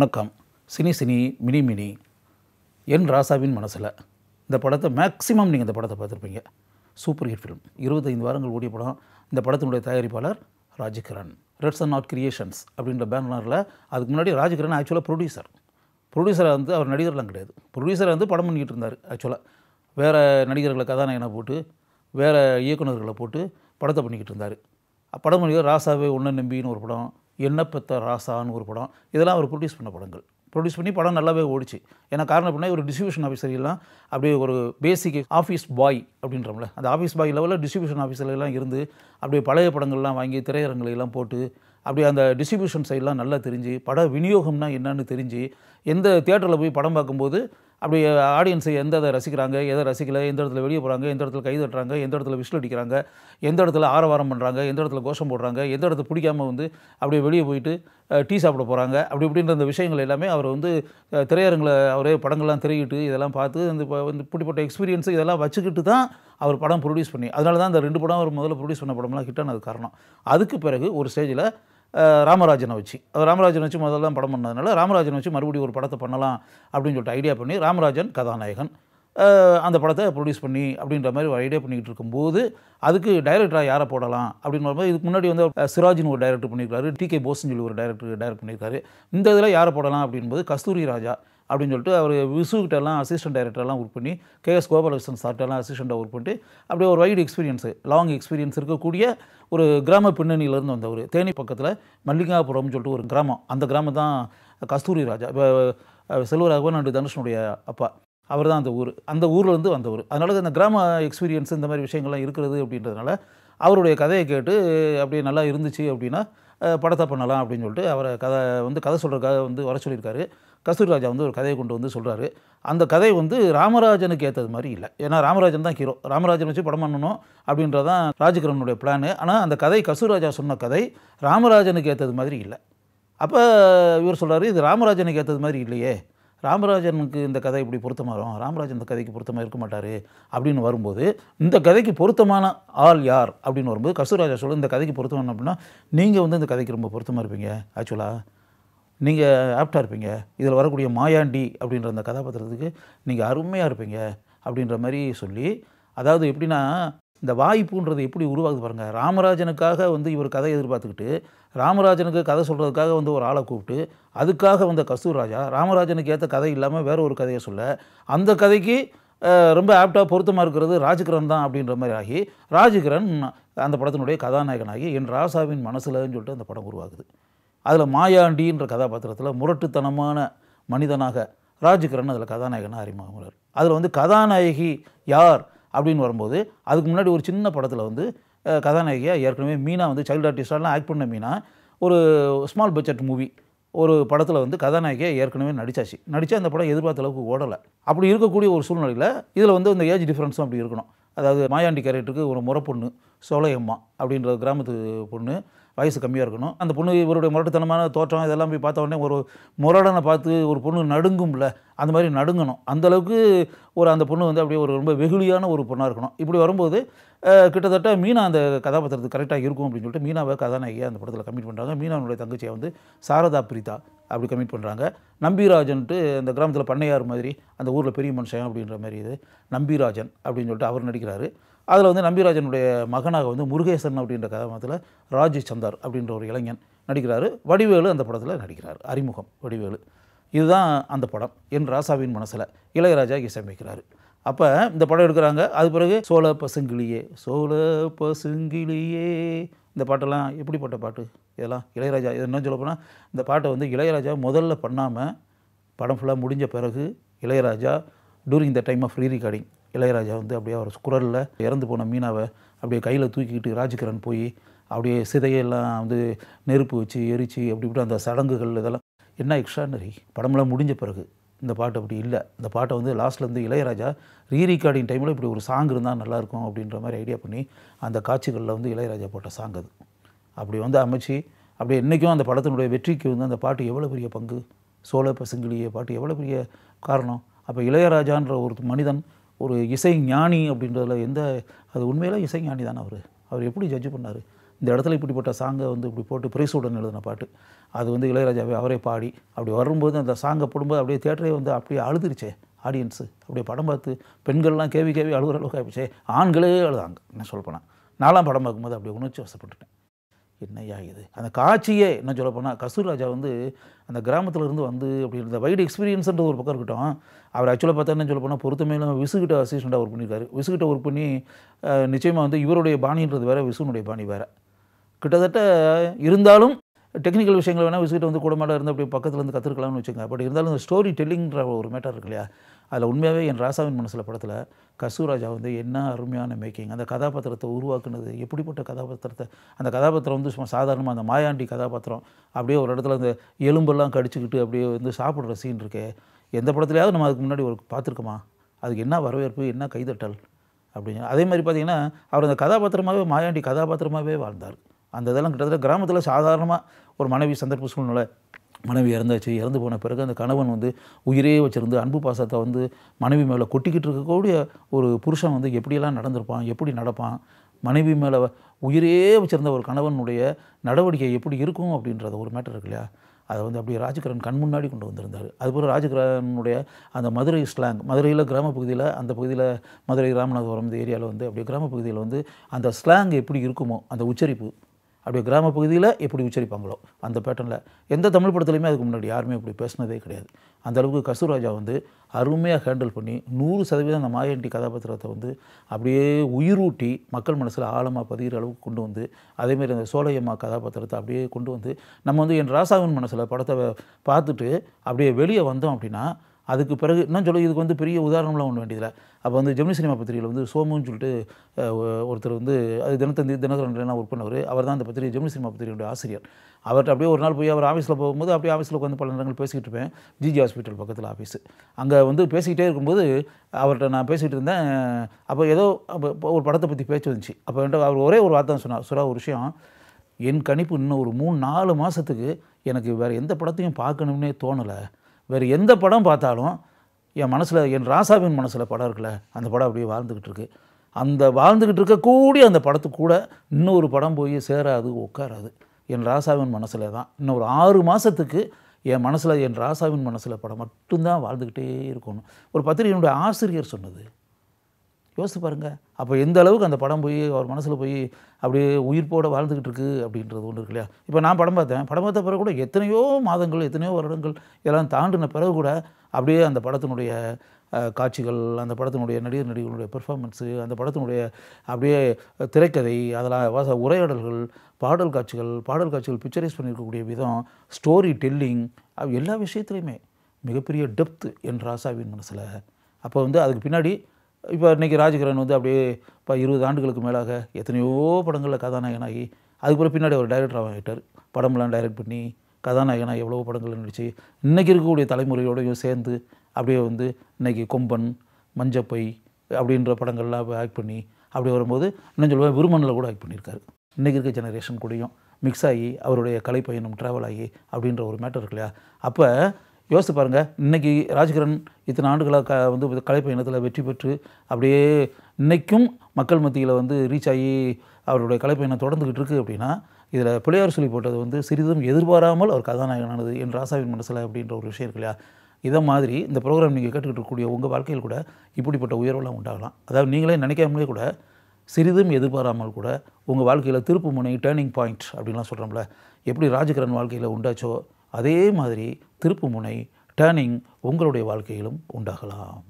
வணக்கம் cine cine mini mini En Rasavin Manasil இந்த படத்தை மேக்ஸிமம் நீங்கள் இந்த படத்தை பார்த்துருப்பீங்க சூப்பர் ஹிட் ஃபிலிம் இருபத்தைந்து வாரங்கள் ஓடிய படம் இந்த படத்தினுடைய தயாரிப்பாளர் ராஜகிரண் ரெட்ஸ் அண்ட் நாட் கிரியேஷன்ஸ் அப்படின்ற பேனரில் அதுக்கு முன்னாடி ராஜகிரண் ஆக்சுவலாக ப்ரொடியூசர் ப்ரொடியூசரை வந்து அவர் நடிகர்லாம் கிடையாது ப்ரொடியூசரை வந்து படம் பண்ணிக்கிட்டு இருந்தார் ஆக்சுவலாக வேறு நடிகர்களை கதாநாயகனை போட்டு வேறு இயக்குநர்களை போட்டு படத்தை பண்ணிக்கிட்டு இருந்தார் படம் பண்ணிக்கிற ராசாவே ஒன்று நம்பின்னு ஒரு படம் என்னப்பத்த ராசான்னு ஒரு படம் இதெல்லாம் அவர் ப்ரொடியூஸ் பண்ண படங்கள் ப்ரொடியூஸ் பண்ணி படம் நல்லாவே ஓடிச்சு ஏன்னா காரணம் அப்படின்னா ஒரு டிஸ்ட்ரிபியூஷன் ஆஃபீஸர்லாம் அப்படியே ஒரு பேசிக் ஆஃபீஸ் பாய் அப்படின்றோம்ல அந்த ஆஃபீஸ் பாய் லெவலில் டிஸ்ட்ரிபியூஷன் ஆஃபீஸர்லாம் இருந்து அப்படியே பழைய படங்கள்லாம் வாங்கி திரையரங்குலாம் போட்டு அப்படியே அந்த டிஸ்ட்ரிபியூஷன் சைட்லாம் நல்லா தெரிஞ்சு பட விநியோகம்னா என்னன்னு தெரிஞ்சு எந்த தேட்டரில் போய் படம் பார்க்கும்போது அப்படி ஆடியன்ஸை எந்த இதை ரசிக்கிறாங்க எதை ரசிக்கல எந்த இடத்துல வெளியே போகிறாங்க எந்த இடத்துல கை தட்டுறாங்க எந்த இடத்துல விசில் அடிக்கிறாங்க எந்த இடத்துல ஆரவாரம் பண்ணுறாங்க எந்த இடத்துல கோஷம் போடுறாங்க எந்த இடத்துல பிடிக்காமல் வந்து அப்படியே வெளியே போயிட்டு டீ சாப்பிட போகிறாங்க அப்படி இப்படின்ற அந்த விஷயங்கள் எல்லாமே அவர் வந்து திரையரங்கில் அவரே படங்கள்லாம் திரையிட்டு இதெல்லாம் பார்த்து இந்த வந்து இப்படிப்பட்ட எக்ஸ்பீரியன்ஸு இதெல்லாம் வச்சுக்கிட்டு தான் அவர் படம் ப்ரொடியூஸ் பண்ணி அதனால தான் அந்த ரெண்டு படம் அவர் முதல்ல ப்ரொடியூஸ் பண்ண படம்லாம் ஹிட்டானது காரணம் அதுக்கு பிறகு ஒரு ஸ்டேஜில் ராமராஜனை வச்சு அது ராமராஜன் வச்சு முதல்ல படம் பண்ணதுனால ராமராஜன் வச்சு மறுபடியும் ஒரு படத்தை பண்ணலாம் அப்படின்னு சொல்லிட்டு ஐடியா பண்ணி ராமராஜன் கதாநாயகன் அந்த படத்தை ப்ரொடியூஸ் பண்ணி அப்படின்ற மாதிரி ஒரு ஐடியா பண்ணிக்கிட்டு இருக்கும்போது அதுக்கு டைரக்டராக யாரை போடலாம் அப்படின்னு வரும்போது இதுக்கு முன்னாடி வந்து சிராஜின் ஒரு டைரக்டர் பண்ணியிருக்காரு டி கே போஸ்ன்னு சொல்லி ஒரு டைரக்டர் டைரக்ட் பண்ணியிருக்காரு இந்த இதில் யாரை போடலாம் அப்படின்போது கஸ்தூரி ராஜா அப்படின்னு சொல்லிட்டு அவர் விசுகிட்டலாம் அசிஸ்டன்ட் டைரக்டரெலாம் ஒர்க் பண்ணி கேஎஸ் கோபாலகிருஷ்ணன் சார்ட்டெல்லாம் அசிஸ்டண்ட்டாக ஒர்க் பண்ணிட்டு அப்படியே ஒரு வைடு எக்ஸ்பீரியன்ஸு லாங் எக்ஸ்பீரியன்ஸ் இருக்கக்கூடிய ஒரு கிராம பின்னணியிலேருந்து வந்தவர் தேனி பக்கத்தில் மல்லிகாபுரம்னு சொல்லிட்டு ஒரு கிராமம் அந்த கிராமம் தான் கஸ்தூரி ராஜா இப்போ செல்வராகவன் அண்டு தனுஷனுடைய அப்பா அவர் தான் அந்த ஊர் அந்த ஊரில் இருந்து வந்தவர் அதனால அந்த கிராம எக்ஸ்பீரியன்ஸ் இந்த மாதிரி விஷயங்கள்லாம் இருக்கிறது அப்படின்றதுனால அவருடைய கதையை கேட்டு அப்படியே நல்லா இருந்துச்சு அப்படின்னா படத்தை பண்ணலாம் அப்படின்னு சொல்லிட்டு அவரை கதை வந்து கதை சொல்கிறக்காக வந்து வர சொல்லியிருக்காரு கஸ்தூரிராஜா வந்து ஒரு கதையை கொண்டு வந்து சொல்கிறாரு அந்த கதை வந்து ராமராஜனுக்கு ஏற்றது மாதிரி இல்லை ஏன்னா ராமராஜன் தான் ஹீரோ ராமராஜன் வச்சு படம் பண்ணணும் அப்படின்றதான் ராஜகிரமனுடைய பிளானு ஆனால் அந்த கதை கஸ்தூரிராஜா சொன்ன கதை ராமராஜனுக்கு ஏற்றது மாதிரி இல்லை அப்போ இவர் சொல்கிறாரு இது ராமராஜனுக்கு ஏற்றது மாதிரி இல்லையே ராமராஜனுக்கு இந்த கதை இப்படி பொருத்தமாக வரும் ராமராஜன் இந்த கதைக்கு பொருத்தமாக இருக்க மாட்டார் அப்படின்னு வரும்போது இந்த கதைக்கு பொருத்தமான ஆள் யார் அப்படின்னு வரும்போது கசுராஜா சொல்ல இந்த கதைக்கு பொருத்தமான அப்படின்னா நீங்கள் வந்து இந்த கதைக்கு ரொம்ப பொருத்தமாக இருப்பீங்க ஆக்சுவலாக நீங்கள் ஆப்டாக இருப்பீங்க இதில் வரக்கூடிய மாயாண்டி அப்படின்ற அந்த கதாபாத்திரத்துக்கு நீங்கள் அருமையாக இருப்பீங்க அப்படின்ற மாதிரி சொல்லி அதாவது எப்படின்னா இந்த வாய்ப்புன்றது எப்படி உருவாகுது பாருங்கள் ராமராஜனுக்காக வந்து இவர் கதை எதிர்பார்த்துக்கிட்டு ராமராஜனுக்கு கதை சொல்கிறதுக்காக வந்து ஒரு ஆளை கூப்பிட்டு அதுக்காக வந்த கஸ்தூர்ராஜா ராமராஜனுக்கு ஏற்ற கதை இல்லாமல் வேறு ஒரு கதையை சொல்ல அந்த கதைக்கு ரொம்ப ஆப்டாக பொருத்தமாக இருக்கிறது ராஜகிரண் தான் அப்படின்ற மாதிரி ஆகி ராஜகிரண் அந்த படத்தினுடைய கதாநாயகனாகி என் ராசாவின் மனசில் சொல்லிட்டு அந்த படம் உருவாகுது அதில் மாயாண்டின்ற கதாபாத்திரத்தில் முரட்டுத்தனமான மனிதனாக ராஜகிரண் அதில் கதாநாயகனாக அறிமுகம் அதில் வந்து கதாநாயகி யார் அப்படின்னு வரும்போது அதுக்கு முன்னாடி ஒரு சின்ன படத்தில் வந்து கதாநாயகியாக ஏற்கனவே மீனா வந்து சைல்டு ஆர்டிஸ்டாலாம் ஆக்ட் பண்ண மீனா ஒரு ஸ்மால் பட்ஜெட் மூவி ஒரு படத்தில் வந்து கதாநாயகியாக ஏற்கனவே நடித்தாச்சு நடித்தா அந்த படம் எதிர்பார்த்த அளவுக்கு ஓடலை அப்படி இருக்கக்கூடிய ஒரு சூழ்நிலையில் இதில் வந்து அந்த ஏஜ் டிஃப்ரென்ஸும் அப்படி இருக்கணும் அதாவது மாயாண்டி கேரக்டருக்கு ஒரு முறை பொண்ணு சோலையம்மா அப்படின்ற கிராமத்து பொண்ணு வயசு கம்மியாக இருக்கணும் அந்த பொண்ணு இவருடைய முரட்டுத்தனமான தோற்றம் இதெல்லாம் போய் பார்த்த உடனே ஒரு முரடனை பார்த்து ஒரு பொண்ணு நடுங்கும்ல அந்த மாதிரி நடுங்கணும் அந்தளவுக்கு ஒரு அந்த பொண்ணு வந்து அப்படியே ஒரு ரொம்ப வெகுளியான ஒரு பொண்ணாக இருக்கணும் இப்படி வரும்போது கிட்டத்தட்ட மீனா அந்த கதாபாத்திரத்துக்கு கரெக்டாக இருக்கும் அப்படின்னு சொல்லிட்டு மீனாவை கதாநாயகியாக அந்த படத்தில் கம்மிட் பண்ணுறாங்க மீனாவுடைய தங்கச்சியை வந்து சாரதா பிரீதா அப்படி கமிட் பண்ணுறாங்க நம்பிராஜன்ட்டு இந்த கிராமத்தில் பண்ணையார் மாதிரி அந்த ஊரில் பெரிய மனுஷன் அப்படின்ற மாதிரி இது நம்பிராஜன் அப்படின்னு சொல்லிட்டு அவர் நடிக்கிறாரு அதில் வந்து நம்பிராஜனுடைய மகனாக வந்து முருகேசன் அப்படின்ற கதாபாத்திரத்தில் ராஜி சந்தார் அப்படின்ற ஒரு இளைஞன் நடிக்கிறாரு வடிவேலு அந்த படத்தில் நடிக்கிறார் அறிமுகம் வடிவேலு இதுதான் அந்த படம் என் ராசாவின் மனசில் இளையராஜா இசையமைக்கிறாரு அப்போ இந்த படம் எடுக்கிறாங்க அது பிறகு சோழ பசுங்கிளியே சோழ பசுங்கிளியே இந்த பாட்டெல்லாம் எப்படிப்பட்ட பாட்டு இதெல்லாம் இளையராஜா இது என்ன சொல்ல போனால் இந்த பாட்டை வந்து இளையராஜா முதல்ல பண்ணாமல் படம் ஃபுல்லாக முடிஞ்ச பிறகு Ilaiyaraaja during the time of re recording Ilaiyaraaja வந்து அப்படியே அவர் குரலில் இறந்து போன மீனாவை அப்படியே கையில் தூக்கிக்கிட்டு ராஜகிரண் போய் அப்படியே சிதையெல்லாம் வந்து நெருப்பு வச்சு எரித்து அப்படி இப்படி அந்த சடங்குகள் இதெல்லாம் என்ன எக்ஸ்ட்ரானரி படமெல்லாம் முடிஞ்ச பிறகு இந்த பாட்டு அப்படி இல்லை இந்த பாட்டை வந்து லாஸ்ட்டில் இளையராஜா ரீ ரெக்கார்டிங் டைமில் இப்படி ஒரு சாங் இருந்தால் நல்லாயிருக்கும் அப்படின்ற மாதிரி ஐடியா பண்ணி அந்த காட்சிகளில் வந்து இளையராஜா போட்ட சாங் அது அப்படி வந்து அமைச்சு அப்படி என்றைக்கும் அந்த படத்தினுடைய வெற்றிக்கு வந்து அந்த பாட்டு எவ்வளோ பெரிய பங்கு சோழ பசுங்கிலிய பாட்டு எவ்வளோ பெரிய காரணம் அப்போ இளையராஜான்ற ஒரு மனிதன் ஒரு இசை ஞானி அப்படின்றதில் எந்த அது உண்மையில இசை ஞானி தானே அவர் அவர் எப்படி ஜட்ஜ் பண்ணார் இந்த இடத்துல இப்படிப்பட்ட சாங்கை வந்து இப்படி போட்டு பிரைசுடன் எழுதின பாட்டு அது வந்து இளையராஜாவே அவரே பாடி அப்படி வரும்போது அந்த சாங்கை போடும்போது அப்படியே தேட்டரே வந்து அப்படியே அழுதுருச்சே ஆடியன்ஸு அப்படியே படம் பார்த்து பெண்கள்லாம் கேவி கேவி அழுகிற அளவுக்கு ஆயிடுச்சே ஆண்களே அழுதாங்க என்ன சொல்லப்போனால் நாலாம் படம் பார்க்கும்போது அப்படியே உணர்ச்சி வசப்பட்டுட்டேன் என்னையா இது அந்த காட்சியே என்ன சொல்ல போனால் கஸ்தூர்ராஜா வந்து அந்த கிராமத்தில் இருந்து வந்து அப்படி இருந்த வைடு எக்ஸ்பீரியன்ஸ்ன்ற ஒரு பக்கம் இருக்கட்டும் அவர் ஆக்சுவலாக பார்த்தா என்ன சொல்ல போனால் பொருத்தமே இல்லாமல் விசுகிட்ட அசிஸ்டண்ட்டாக ஒர்க் பண்ணியிருக்காரு விசுகிட்ட ஒர்க் பண்ணி நிச்சயமாக வந்து இவருடைய பாணின்றது வேறு விசுனுடைய பாணி வேறு கிட்டத்தட்ட இருந்தாலும் டெக்னிக்கல் விஷயங்கள் வேணால் விசிட்டு வந்து கூடமாட இருந்து அப்படி பக்கத்தில் இருந்து கற்றுக்கலாம்னு வச்சுக்கங்க பட் இருந்தாலும் இந்த ஸ்டோரி டெல்லிங்கிற ஒரு மேட்டர் இருக்கு இல்லையா அதில் உண்மையாகவே என் ராசாவின் மனசில் படத்தில் கசூராஜா வந்து என்ன அருமையான மேக்கிங் அந்த கதாபாத்திரத்தை உருவாக்குனது எப்படிப்பட்ட கதாபாத்திரத்தை அந்த கதாபாத்திரம் வந்து சும்மா சாதாரணமாக அந்த மாயாண்டி கதாபாத்திரம் அப்படியே ஒரு இடத்துல அந்த எலும்பெல்லாம் கடிச்சிக்கிட்டு அப்படியே வந்து சாப்பிட்ற சீன் இருக்கே எந்த படத்துலையாவது நம்ம அதுக்கு முன்னாடி ஒரு பார்த்துருக்கோமா அதுக்கு என்ன வரவேற்பு என்ன கைதட்டல் அப்படின்னு அதே மாதிரி பார்த்திங்கன்னா அவர் அந்த கதாபாத்திரமாகவே மாயாண்டி கதாபாத்திரமாகவே வாழ்ந்தார் அந்த இதெல்லாம் கிட்டத்தட்ட கிராமத்தில் சாதாரணமாக ஒரு மனைவி சந்தர்ப்ப சூழ்நிலை மனைவி இறந்தாச்சு இறந்து போன பிறகு அந்த கணவன் வந்து உயிரே வச்சுருந்து அன்பு பாசத்தை வந்து மனைவி மேலே கொட்டிக்கிட்டு இருக்கக்கூடிய ஒரு புருஷன் வந்து எப்படியெல்லாம் நடந்திருப்பான் எப்படி நடப்பான் மனைவி மேலே உயிரே வச்சுருந்த ஒரு கணவனுடைய நடவடிக்கை எப்படி இருக்கும் அப்படின்றத ஒரு மேட்டர் இருக்கு இல்லையா அதை வந்து அப்படியே ராஜகிரண் கண் முன்னாடி கொண்டு வந்திருந்தார் அதுபோல் ராஜகிரனுடைய அந்த மதுரை ஸ்லாங் மதுரையில் கிராம பகுதியில் அந்த பகுதியில் மதுரை ராமநாதபுரம் இந்த ஏரியாவில் வந்து அப்படியே கிராம பகுதியில் வந்து அந்த ஸ்லாங் எப்படி இருக்குமோ அந்த உச்சரிப்பு அப்படியே கிராம பகுதியில் எப்படி உச்சரிப்பாங்களோ அந்த பேட்டர்னில் எந்த தமிழ் படத்துலையுமே அதுக்கு முன்னாடி யாருமே இப்படி பேசினதே கிடையாது அந்தளவுக்கு கசூராஜா வந்து அருமையாக ஹேண்டில் பண்ணி நூறு சதவீதம் அந்த மாயண்டி கதாபாத்திரத்தை வந்து அப்படியே உயிரூட்டி மக்கள் மனசில் ஆழமாக பதிகிற அளவுக்கு கொண்டு வந்து அதேமாரி அந்த சோலையம்மா கதாபாத்திரத்தை அப்படியே கொண்டு வந்து நம்ம வந்து என் ராசாவின் மனசில் படத்தை பார்த்துட்டு அப்படியே வெளியே வந்தோம் அப்படின்னா அதுக்கு பிறகு என்ன சொல்ல இதுக்கு வந்து பெரிய உதாரணம்லாம் ஒன்று வேண்டியதில்லை அப்போ வந்து ஜெமினி சினிமா பத்திரிகையில் வந்து சோமுன்னு சொல்லிட்டு ஒருத்தர் வந்து அது தினத்தந்தி தினகரன் ஒர்க் பண்ணவர் அவர் தான் அந்த பத்திரிகை ஜெமினி சினிமா பத்திரிகையுடைய ஆசிரியர் அவர்கிட்ட அப்படியே ஒரு நாள் போய் அவர் ஆஃபீஸில் போகும்போது அப்படியே ஆஃபீஸில் உட்காந்து பல நேரங்கள் பேசிக்கிட்டு இருப்பேன் ஜிஜி ஹாஸ்பிட்டல் பக்கத்தில் ஆஃபீஸு அங்கே வந்து பேசிக்கிட்டே இருக்கும்போது அவர்கிட்ட நான் பேசிகிட்டு இருந்தேன் அப்போ ஏதோ அப்போ ஒரு படத்தை பற்றி பேச்சு வந்துச்சு அப்போ அவர் ஒரே ஒரு வார்த்தை சொன்னார் சுறா ஒரு விஷயம் என் கணிப்பு இன்னும் ஒரு மூணு நாலு மாதத்துக்கு எனக்கு வேறு எந்த படத்தையும் பார்க்கணும்னே தோணலை வேறு எந்த படம் பார்த்தாலும் என் மனசில் என் ராசாவின் மனசில் படம் இருக்குல்ல அந்த படம் அப்படியே வாழ்ந்துக்கிட்டு இருக்கு அந்த வாழ்ந்துக்கிட்டு இருக்கக்கூடிய அந்த படத்துக்கூட கூட இன்னொரு படம் போய் சேராது உட்காராது என் ராசாவின் மனசில் தான் இன்னொரு ஆறு மாதத்துக்கு என் மனசில் என் ராசாவின் மனசில் படம் மட்டும்தான் வாழ்ந்துக்கிட்டே இருக்கணும் ஒரு பத்திரிகையினுடைய ஆசிரியர் சொன்னது யோசித்து பாருங்கள் அப்போ எந்த அளவுக்கு அந்த படம் போய் அவர் மனசில் போய் அப்படியே உயிர்ப்போடு வாழ்ந்துக்கிட்டு இருக்குது அப்படின்றது ஒன்று இருக்கு இல்லையா இப்போ நான் படம் பார்த்தேன் படம் பார்த்த பிறகு கூட எத்தனையோ மாதங்கள் எத்தனையோ வருடங்கள் எல்லாம் தாண்டின பிறகு கூட அப்படியே அந்த படத்தினுடைய காட்சிகள் அந்த படத்தினுடைய நடிகர் நடிகர்களுடைய பெர்ஃபார்மன்ஸு அந்த படத்தினுடைய அப்படியே திரைக்கதை அதில் வாச உரையாடல்கள் பாடல் காட்சிகள் பாடல் காட்சிகள் பிக்சரைஸ் பண்ணியிருக்கக்கூடிய விதம் ஸ்டோரி டெல்லிங் எல்லா விஷயத்துலையுமே மிகப்பெரிய டெப்த்து என் ராசாவின் மனசில் அப்போ வந்து அதுக்கு பின்னாடி இப்போ இன்றைக்கி ராஜகிரண் வந்து அப்படியே இப்போ இருபது ஆண்டுகளுக்கு மேலாக எத்தனையோ படங்களில் கதாநாயகனாகி அதுக்கப்புறம் பின்னாடி ஒரு டைரக்டர் ஆகிட்டார் படம்லாம் டைரக்ட் பண்ணி கதாநாயகனாக எவ்வளோ படங்கள் நடிச்சு இன்றைக்கி இருக்கக்கூடிய தலைமுறையோடையும் சேர்ந்து அப்படியே வந்து இன்றைக்கி கொம்பன் மஞ்சப்பை அப்படின்ற படங்கள்லாம் ஆக்ட் பண்ணி அப்படி வரும்போது இன்னும் சொல்லுவேன் விருமனில் கூட ஆக்ட் பண்ணியிருக்காரு இன்றைக்கி இருக்க ஜெனரேஷன் கூடயும் மிக்ஸ் ஆகி அவருடைய கலைப்பயணம் ட்ராவல் ஆகி அப்படின்ற ஒரு மேட்டர் இருக்கு இல்லையா அப்போ யோசித்து பாருங்கள் இன்றைக்கி ராஜ்கிரண் இத்தனை ஆண்டுகளாக க வந்து கலைப்பயணத்தில் வெற்றி பெற்று அப்படியே இன்றைக்கும் மக்கள் மத்தியில் வந்து ரீச் ஆகி அவருடைய கலைப்பயணம் தொடர்ந்துக்கிட்டு இருக்குது அப்படின்னா இதில் பிள்ளையார் சொல்லி போட்டது வந்து சிறிதும் எதிர்பாராமல் அவர் கதாநாயகனானது என் ராசாவின் மனசில் அப்படின்ற ஒரு விஷயம் இருக்கு இல்லையா இதை மாதிரி இந்த ப்ரோக்ராம் நீங்கள் கேட்டுக்கிட்டு இருக்கக்கூடிய உங்கள் வாழ்க்கையில் கூட இப்படிப்பட்ட உயர்வெல்லாம் உண்டாகலாம் அதாவது நீங்களே நினைக்காமலே கூட சிறிதும் எதிர்பாராமல் கூட உங்கள் வாழ்க்கையில் திருப்பு முனை டேர்னிங் பாயிண்ட் அப்படின்லாம் சொல்கிறோம்ல எப்படி ராஜகிரண் வாழ்க்கையில் உண்டாச்சோ அதே மாதிரி திருப்பு முனை டேர்னிங் உங்களுடைய வாழ்க்கையிலும் உண்டாகலாம்